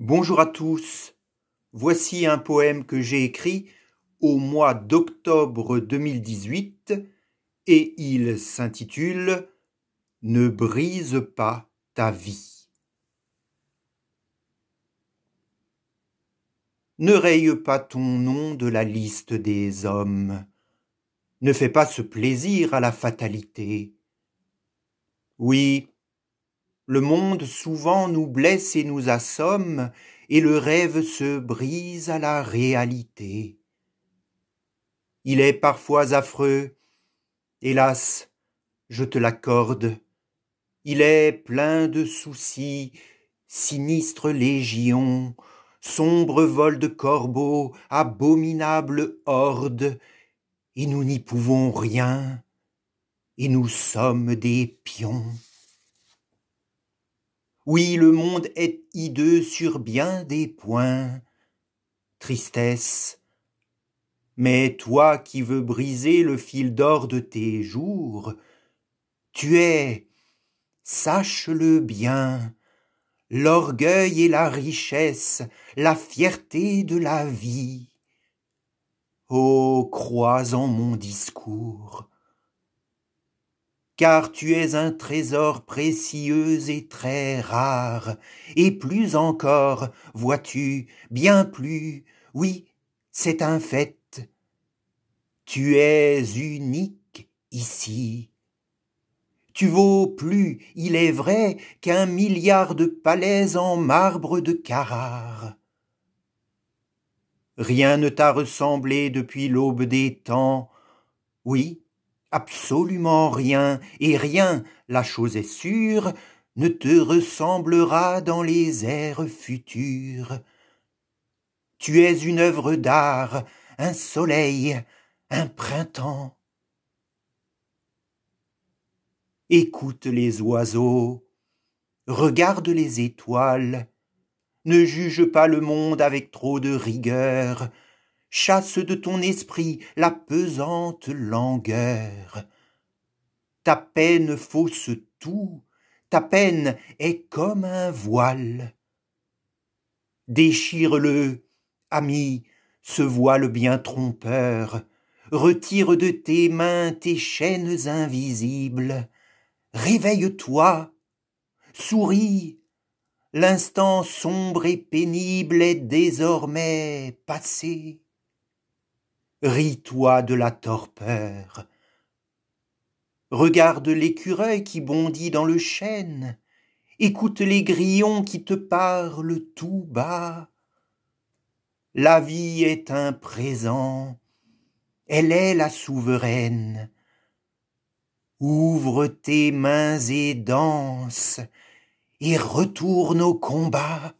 Bonjour à tous. Voici un poème que j'ai écrit au mois d'octobre 2018 et il s'intitule Ne brise pas ta vie. Ne raye pas ton nom de la liste des hommes. Ne fais pas ce plaisir à la fatalité. Oui, le monde souvent nous blesse et nous assomme, et le rêve se brise à la réalité. Il est parfois affreux, hélas, je te l'accorde. Il est plein de soucis, sinistre légion, sombre vol de corbeaux, abominable horde, et nous n'y pouvons rien, et nous sommes des pions. Oui, le monde est hideux sur bien des points. Tristesse. Mais toi qui veux briser le fil d'or de tes jours, tu es, sache-le bien, l'orgueil et la richesse, la fierté de la vie. Oh, crois en mon discours car tu es un trésor précieux et très rare, et plus encore, vois-tu, bien plus, oui, c'est un fait. Tu es unique ici. Tu vaux plus, il est vrai, qu'un milliard de palais en marbre de Carrare. Rien ne t'a ressemblé depuis l'aube des temps. Oui, Absolument rien, et rien, la chose est sûre, ne te ressemblera dans les airs futurs. Tu es une œuvre d'art, un soleil, un printemps. Écoute les oiseaux, regarde les étoiles, ne juge pas le monde avec trop de rigueur, chasse de ton esprit la pesante langueur. Ta peine fausse tout, ta peine est comme un voile. Déchire-le, ami, ce voile bien trompeur, retire de tes mains tes chaînes invisibles, réveille-toi, souris, l'instant sombre et pénible est désormais passé ris-toi de la torpeur. Regarde l'écureuil qui bondit dans le chêne, écoute les grillons qui te parlent tout bas. La vie est un présent, elle est la souveraine. Ouvre tes mains et danse, et retourne au combat.